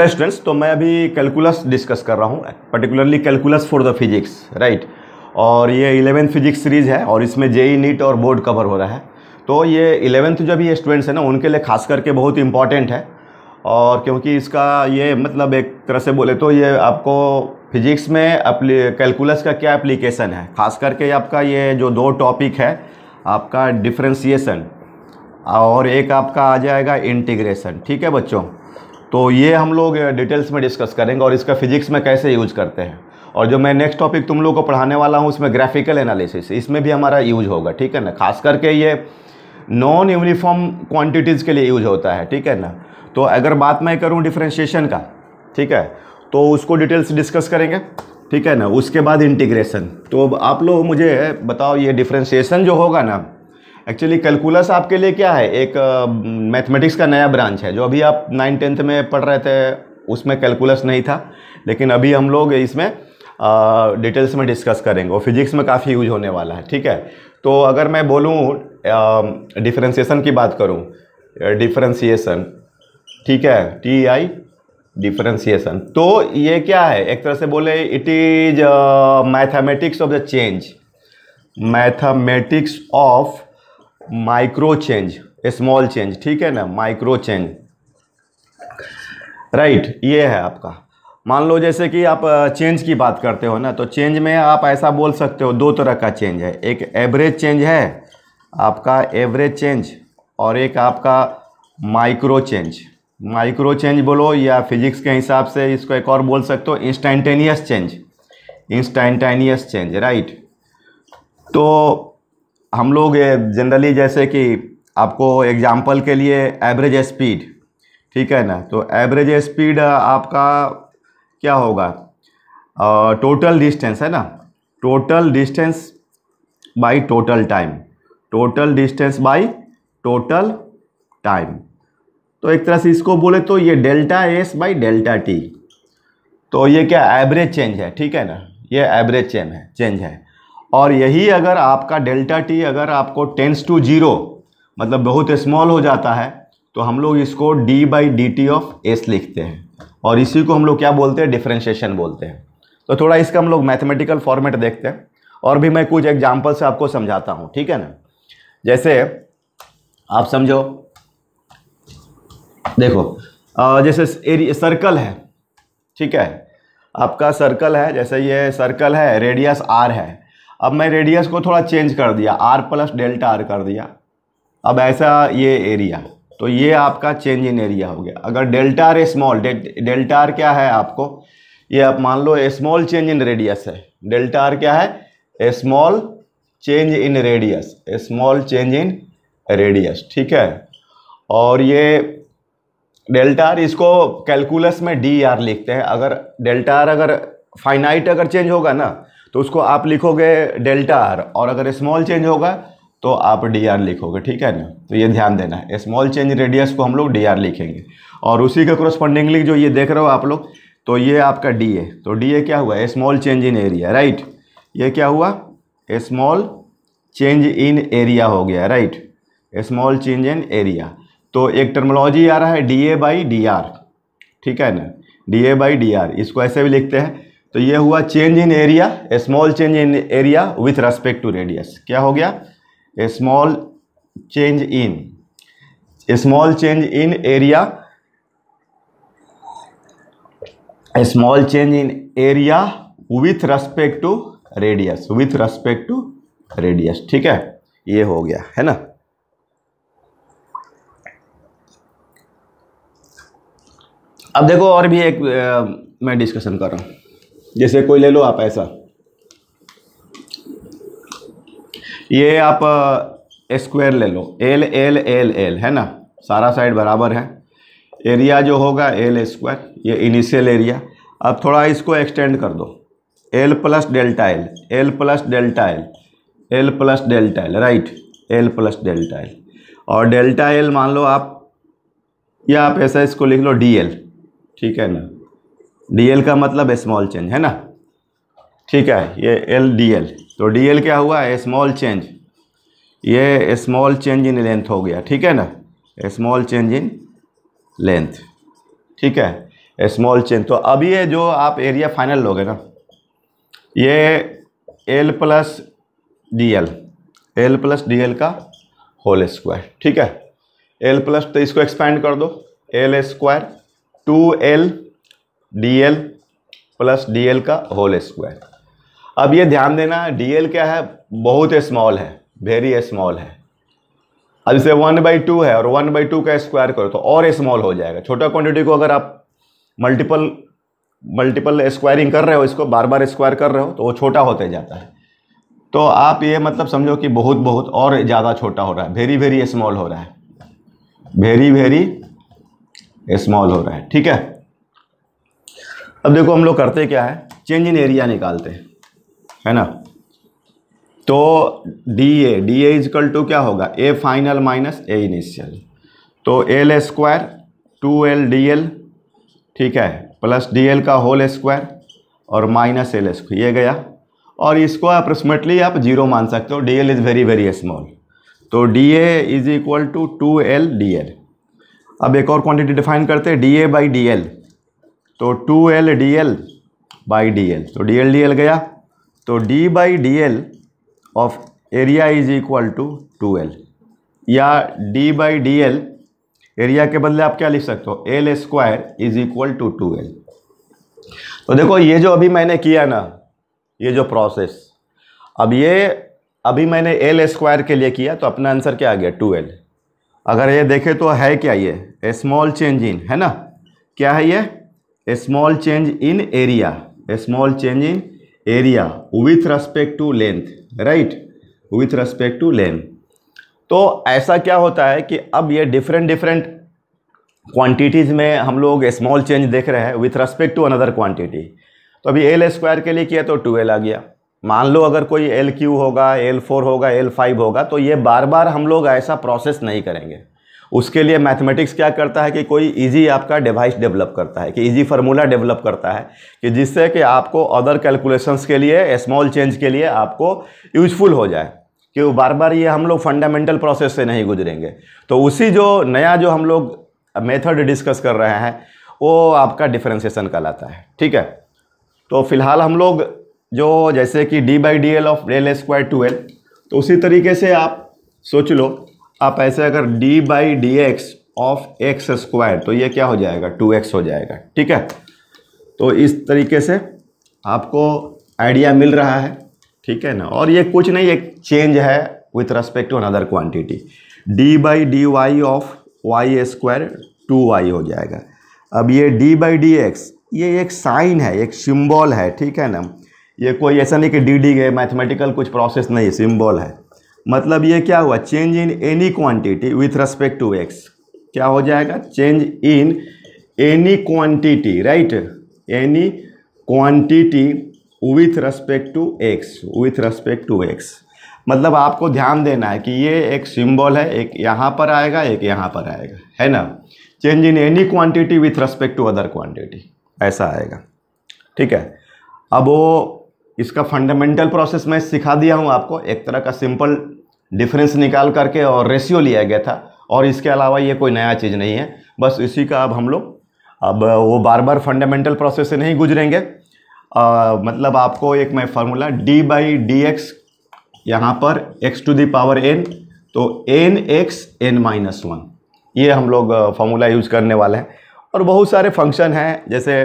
Hello students तो मैं अभी कैलकुलस डिस्कस कर रहा हूँ particularly calculus for the physics right और ये इलेवेंथ फिजिक्स सीरीज है और इसमें जेई नीट e और बोर्ड कवर हो रहा है तो ये इलेवेंथ जो भी स्टूडेंट्स हैं ना उनके लिए खास करके बहुत इंपॉर्टेंट है और क्योंकि इसका ये मतलब एक तरह से बोले तो ये आपको फिजिक्स में कैलकुलस का क्या एप्लीकेशन है खास करके आपका ये जो दो टॉपिक है आपका डिफ्रेंसीसन और एक आपका आ जाएगा इंटीग्रेशन ठीक है बच्चों तो ये हम लोग डिटेल्स में डिस्कस करेंगे और इसका फिजिक्स में कैसे यूज करते हैं और जो मैं नेक्स्ट टॉपिक तुम लोग को पढ़ाने वाला हूँ उसमें ग्राफिकल एनालिसिस इसमें भी हमारा यूज होगा ठीक है ना खास करके ये नॉन यूनिफॉर्म क्वांटिटीज़ के लिए यूज होता है ठीक है ना तो अगर बात मैं करूँ डिफ्रेंशिएशन का ठीक है तो उसको डिटेल्स डिस्कस करेंगे ठीक है ना उसके बाद इंटीग्रेशन तो आप लोग मुझे बताओ ये डिफ्रेंशिएशन जो होगा ना एक्चुअली कैलकुलस आपके लिए क्या है एक मैथमेटिक्स का नया ब्रांच है जो अभी आप नाइन टेंथ में पढ़ रहे थे उसमें कैलकुलस नहीं था लेकिन अभी हम लोग इसमें डिटेल्स में डिस्कस करेंगे और फिजिक्स में काफ़ी यूज होने वाला है ठीक है तो अगर मैं बोलूँ डिफ्रेंसीसन की बात करूँ डिफ्रेंसीसन ठीक है टी आई डिफ्रेंसीसन तो ये क्या है एक तरह से बोले it is mathematics of the change mathematics of micro change small change ठीक है ना माइक्रो चेंज राइट ये है आपका मान लो जैसे कि आप चेंज की बात करते हो ना तो चेंज में आप ऐसा बोल सकते हो दो तरह का चेंज है एक एवरेज चेंज है आपका एवरेज चेंज और एक आपका माइक्रो चेंज माइक्रो चेंज बोलो या फिजिक्स के हिसाब से इसको एक और बोल सकते हो instantaneous change instantaneous change right तो हम लोग जनरली जैसे कि आपको एग्जाम्पल के लिए एवरेज स्पीड ठीक है ना तो एवरेज स्पीड आपका क्या होगा टोटल डिस्टेंस है ना total distance by total time total distance by total time तो एक तरह से इसको बोले तो ये delta S by delta T तो ये क्या एवरेज चेंज है ठीक है ना ये एवरेज चेंज है चेंज है और यही अगर आपका डेल्टा टी अगर आपको टेंस टू जीरो मतलब बहुत स्मॉल हो जाता है तो हम लोग इसको D by D T of S लिखते हैं और इसी को हम लोग क्या बोलते हैं डिफ्रेंशिएशन बोलते हैं तो थोड़ा इसका हम लोग मैथमेटिकल फॉर्मेट देखते हैं और भी मैं कुछ एग्जाम्पल से आपको समझाता हूँ ठीक है ना जैसे आप समझो देखो जैसे एरिया सर्कल है ठीक है आपका सर्कल है जैसे ये सर्कल है रेडियस आर है अब मैं रेडियस को थोड़ा चेंज कर दिया आर प्लस डेल्टा आर कर दिया अब ऐसा ये एरिया तो ये आपका चेंज इन एरिया हो गया अगर delta R small delta R क्या है आपको ये आप मान लो स्मॉल चेंज इन रेडियस है डेल्टा आर क्या है small change in radius small change in radius ठीक है और ये डेल्टा आर इसको कैलकुलस में डी आर लिखते हैं अगर डेल्टा आर अगर फाइनाइट अगर चेंज होगा ना तो उसको आप लिखोगे डेल्टा आर और अगर स्मॉल चेंज होगा तो आप डी आर लिखोगे ठीक है ना तो ये ध्यान देना है स्मॉल चेंज रेडियस को हम लोग डी आर लिखेंगे और उसी के क्रोस्पॉन्डिंगली जो ये देख रहे हो आप लोग तो ये आपका डी ए तो डी ए क्या हुआ small change in area right ये क्या हुआ स्मॉल चेंज इन एरिया हो गया right small change in area तो एक टर्मोलॉजी आ रहा है D A by D R ठीक है ना D A by D R इसको ऐसे भी लिखते हैं तो ये हुआ change in area a small change in area with respect to radius क्या हो गया a small change in A small change in area a small change in area with respect to radius with respect to radius ठीक है ये हो गया है ना अब देखो और भी एक आ, मैं डिस्कशन कर रहा हूँ जैसे कोई ले लो आप ऐसा ये आप स्क्वायर ले लो एल एल एल एल है ना सारा साइड बराबर है एरिया जो होगा एल स्क्वायर ये इनिशियल एरिया अब थोड़ा इसको एक्सटेंड कर दो L plus delta L L plus delta L L plus delta L right L plus delta L और डेल्टा एल मान लो आप या आप ऐसा इसको लिख लो डी एल ठीक है ना डीएल का मतलब स्मॉल चेंज है ना ठीक है ये एल डी एल तो डी एल क्या हुआ स्मॉल चेंज ये स्मॉल चेंज इन लेंथ हो गया ठीक है ना स्मॉल चेंज इन लेंथ ठीक है स्मॉल चेंज तो अभी ये जो आप एरिया फाइनल लोगे ना ये L plus D L L plus D L का होल स्क्वायर ठीक है एल प्लस तो इसको एक्सपैंड कर दो L square two L D L plus D L का होल स्क्वायर अब ये ध्यान देना डी एल क्या है बहुत स्मॉल है वेरी स्मॉल है अब इसे वन बाई टू है और वन बाई टू का स्क्वायर करो तो और स्मॉल हो जाएगा छोटा क्वांटिटी को अगर आप मल्टीपल मल्टीपल स्क्वायरिंग कर रहे हो इसको बार बार स्क्वायर कर रहे हो तो वो छोटा होते जाता है तो आप ये मतलब समझो कि बहुत बहुत और ज़्यादा छोटा हो रहा है वेरी वेरी स्मॉल हो रहा है वेरी वेरी स्मॉल हो रहा है ठीक है अब देखो हम लोग करते क्या है चेंज इन एरिया निकालते हैं है ना तो D A D A equal to क्या होगा A final minus A initial तो L square two L D L ठीक है प्लस डी एल का होल स्क्वायर और माइनस एल स्क्वायर ये गया और इसको अप्रोक्सीमेटली आप जीरो मान सकते हो D L is very very small तो D A is equal to two L D L अब एक और क्वांटिटी डिफाइन करते हैं D A by D L तो two L D L by D L तो डी एल डी एल गया तो D by D L of area is equal to two L या D by D L area के बदले आप क्या लिख सकते हो L square is equal to two L तो देखो ये जो अभी मैंने किया ना ये जो प्रोसेस अब ये अभी मैंने एल स्क्वायर के लिए किया तो अपना आंसर क्या आ गया टू एल अगर ये देखे तो है क्या ये स्मॉल चेंज इन है ना क्या है ये a small change in area a small change in area with respect to length right with respect to length तो ऐसा क्या होता है कि अब ये डिफरेंट डिफरेंट क्वांटिटीज़ में हम लोग स्मॉल चेंज देख रहे हैं with respect to another quantity तो अभी एल स्क्वायर के लिए किया तो टू एल आ गया मान लो अगर कोई एल क्यू होगा एल फोर होगा एल फाइव होगा तो ये बार बार हम लोग ऐसा प्रोसेस नहीं करेंगे उसके लिए मैथमेटिक्स क्या करता है कि कोई इजी आपका डिवाइस डेवलप करता है कि इजी फार्मूला डेवलप करता है कि जिससे कि आपको अदर कैलकुलेशंस के लिए स्मॉल चेंज के लिए आपको यूजफुल हो जाए कि बार बार ये हम लोग फंडामेंटल प्रोसेस से नहीं गुजरेंगे तो उसी जो नया जो हम लोग मेथड डिस्कस कर रहे हैं वो आपका डिफ्रेंसीसन कहलाता है ठीक है तो फिलहाल हम लोग जो जैसे कि D by D L of del square two L तो उसी तरीके से आप सोच लो आप ऐसे अगर D by D X of X square तो ये क्या हो जाएगा टू एक्स हो जाएगा ठीक है तो इस तरीके से आपको आइडिया मिल रहा है ठीक है ना और ये कुछ नहीं एक चेंज है with respect to another quantity D by D Y of Y square two Y हो जाएगा अब ये डी बाई डी एक्स ये एक साइन है एक सिम्बॉल है ठीक है ना ये कोई ऐसा नहीं कि डी डी गए मैथमेटिकल कुछ प्रोसेस नहीं सिम्बॉल है मतलब ये क्या हुआ change in any quantity with respect to X क्या हो जाएगा change in any quantity right any quantity with respect to X with respect to X मतलब आपको ध्यान देना है कि ये एक सिंबल है एक यहाँ पर आएगा एक यहाँ पर आएगा है ना change in any quantity with respect to other quantity ऐसा आएगा ठीक है अब वो इसका फंडामेंटल प्रोसेस मैं सिखा दिया हूँ आपको एक तरह का सिंपल डिफरेंस निकाल करके और रेशियो लिया गया था और इसके अलावा ये कोई नया चीज़ नहीं है बस इसी का अब हम लोग अब वो बार बार फंडामेंटल प्रोसेस से नहीं गुजरेंगे आ, मतलब आपको एक मैं formula D by D X यहाँ पर X to the power N तो N X N minus one ये हम लोग फार्मूला यूज करने वाले हैं और बहुत सारे फंक्शन हैं जैसे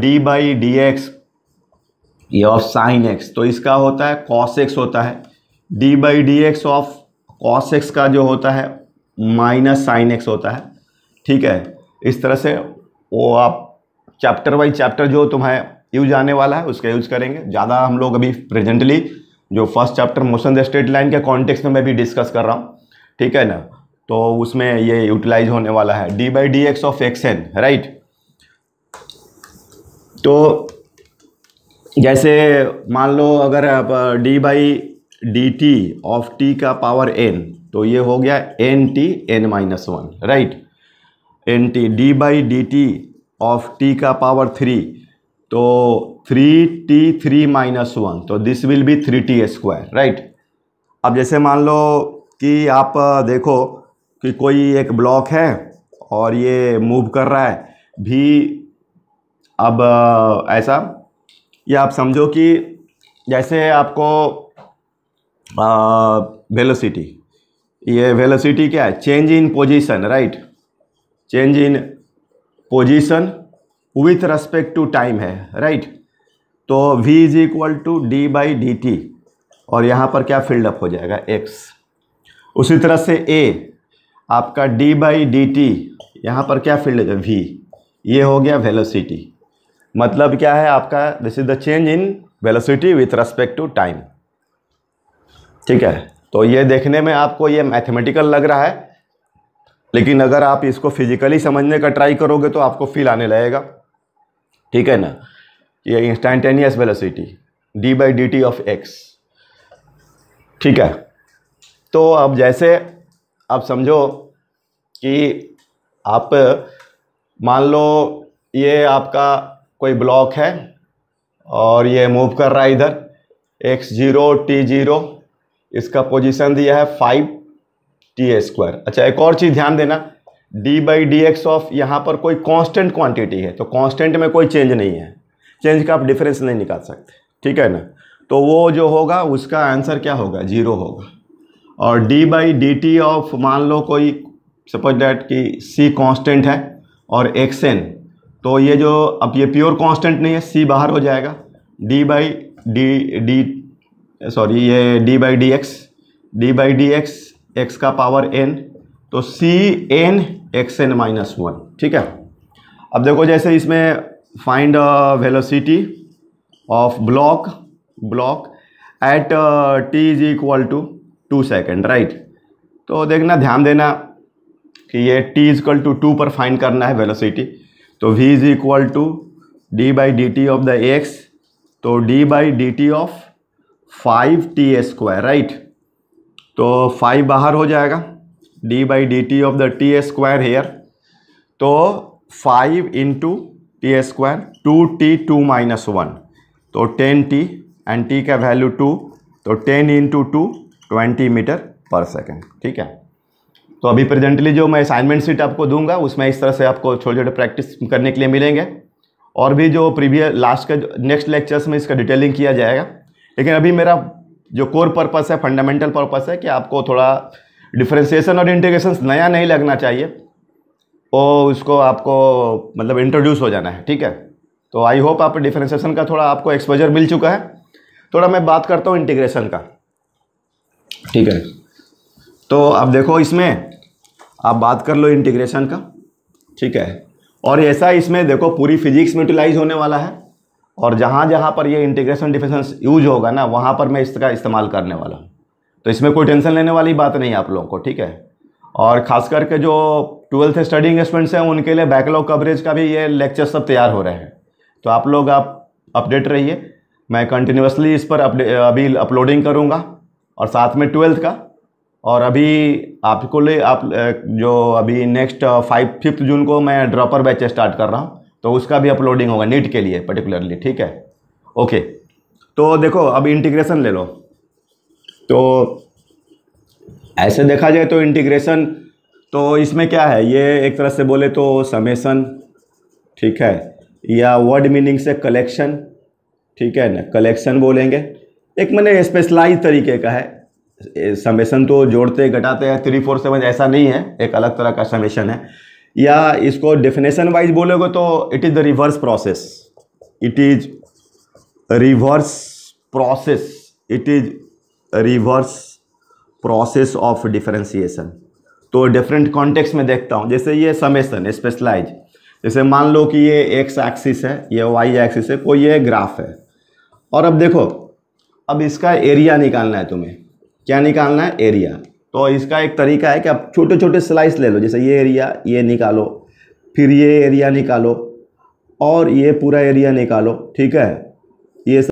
डी बाई डी एक्स ये ऑफ साइन एक्स तो इसका होता है कॉस एक्स होता है D by D X of cos X का जो होता है माइनस साइन एक्स होता है ठीक है इस तरह से वो आप चैप्टर बाई चैप्टर जो तुम्हें यूज आने वाला है उसका यूज करेंगे ज़्यादा हम लोग अभी प्रेजेंटली जो first chapter motion the straight line के कॉन्टेक्स्ट में मैं भी डिस्कस कर रहा हूँ ठीक है ना तो उसमें ये यूटिलाइज होने वाला है D by D X of X N right तो जैसे मान लो अगर आप D by D T of T का पावर एन तो ये हो गया N T N minus one right N T D by D T of T का पावर थ्री तो three T three minus one तो this will be three T square right अब जैसे मान लो कि आप देखो कि कोई एक ब्लॉक है और ये मूव कर रहा है भी अब ऐसा या आप समझो कि जैसे आपको वेलोसिटी ये वेलोसिटी क्या है change in position right change in position with respect to time है राइट right? तो v is equal to D by D T और यहाँ पर क्या फील्ड अप हो जाएगा x उसी तरह से a आपका d बाई डी टी यहाँ पर क्या फील्ड है v ये हो गया वेलोसिटी मतलब क्या है आपका this is the change in velocity with respect to time ठीक है तो ये देखने में आपको ये मैथमेटिकल लग रहा है लेकिन अगर आप इसको फिजिकली समझने का ट्राई करोगे तो आपको फील आने लगेगा ठीक है ना ये instantaneous velocity D by D T of X ठीक है तो अब जैसे आप समझो कि आप मान लो ये आपका कोई ब्लॉक है और ये मूव कर रहा है इधर एक्स जीरो टी जीरो इसका पोजीशन दिया है फाइव टी स्क्वायर अच्छा एक और चीज़ ध्यान देना D by D X of यहाँ पर कोई कांस्टेंट क्वांटिटी है तो कांस्टेंट में कोई चेंज नहीं है चेंज का आप डिफरेंस नहीं निकाल सकते ठीक है ना तो वो जो होगा उसका आंसर क्या होगा जीरो होगा और D by D T of मान लो कोई सपोज डैट कि सी कांस्टेंट है और एक्स एन तो ये जो अब ये प्योर कांस्टेंट नहीं है सी बाहर हो जाएगा D by D D sorry ये D by D X D by D X X का पावर एन तो C N X N minus one ठीक है अब देखो जैसे इसमें find velocity of block block at T is equal to two second right तो देखना ध्यान देना कि ये टी इजक्वल टू टू पर फाइंड करना है वेलोसिटी तो V is equal to D by D T of the X तो D by D T of five T square right तो फाइव बाहर हो जाएगा D by D T of the T square here तो five into T square two T two minus one तो ten T and T का value two तो ten into two twenty metre per second ठीक है तो अभी presently जो मैं असाइनमेंट सीट आपको दूंगा उसमें इस तरह से आपको छोटे छोटे प्रैक्टिस करने के लिए मिलेंगे और भी जो प्रीवियस लास्ट का नेक्स्ट लेक्चर्स में इसका डिटेलिंग किया जाएगा लेकिन अभी मेरा जो कोर पर्पस है फंडामेंटल पर्पस है कि आपको थोड़ा डिफ्रेंसीसन और इंटीग्रेशन नया नहीं लगना चाहिए वो उसको आपको मतलब इंट्रोड्यूस हो जाना है ठीक है तो आई होप आप डिफ्रेंसीसन का थोड़ा आपको एक्सपोजर मिल चुका है थोड़ा मैं बात करता हूँ इंटीग्रेशन का ठीक है तो आप देखो इसमें आप बात कर लो इंटीग्रेशन का ठीक है और ऐसा इसमें देखो पूरी फिजिक्स में यूटिलाइज होने वाला है और जहाँ जहाँ पर ये इंटीग्रेशन डिफेंस यूज होगा ना वहाँ पर मैं इसका इस्तेमाल करने वाला हूँ तो इसमें कोई टेंशन लेने वाली बात नहीं है आप लोगों को ठीक है और ख़ास करके जो ट्वेल्थ स्टडी स्टूडेंट्स हैं उनके लिए बैकलॉग कवरेज का भी ये लेक्चर सब तैयार हो रहे हैं तो आप लोग आप अपडेट रहिए मैं कंटिन्यूसली इस पर अभी अपलोडिंग करूँगा और साथ में ट्वेल्थ का और अभी आपको ले आप जो अभी नेक्स्ट फाइव फिफ्थ जून को मैं ड्रॉपर बैच स्टार्ट कर रहा हूँ तो उसका भी अपलोडिंग होगा नीट के लिए पर्टिकुलरली ठीक है ओके तो देखो अब इंटीग्रेशन ले लो तो ऐसे देखा जाए तो इंटीग्रेशन तो इसमें क्या है ये एक तरह से बोले तो समेसन ठीक है या वर्ड मीनिंग से कलेक्शन ठीक है ना कलेक्शन बोलेंगे एक मैंने स्पेशलाइज तरीके का है समेसन तो जोड़ते घटाते हैं थ्री फोर सेवन ऐसा नहीं है एक अलग तरह का समेसन है या इसको डेफिनेशन वाइज बोलोगे तो it is the reverse process it is reverse process it is reverse process of differentiation तो डिफरेंट कॉन्टेक्स्ट में देखता हूँ जैसे ये समेसन स्पेशलाइज जैसे मान लो कि ये एक्स एक्सिस है ये वाई एक्सिस है कोई ये ग्राफ है और अब देखो अब इसका एरिया निकालना है तुम्हें क्या निकालना है एरिया तो इसका एक तरीका है कि आप छोटे छोटे स्लाइस ले लो जैसे ये एरिया ये निकालो फिर ये एरिया निकालो और ये पूरा एरिया निकालो ठीक है ये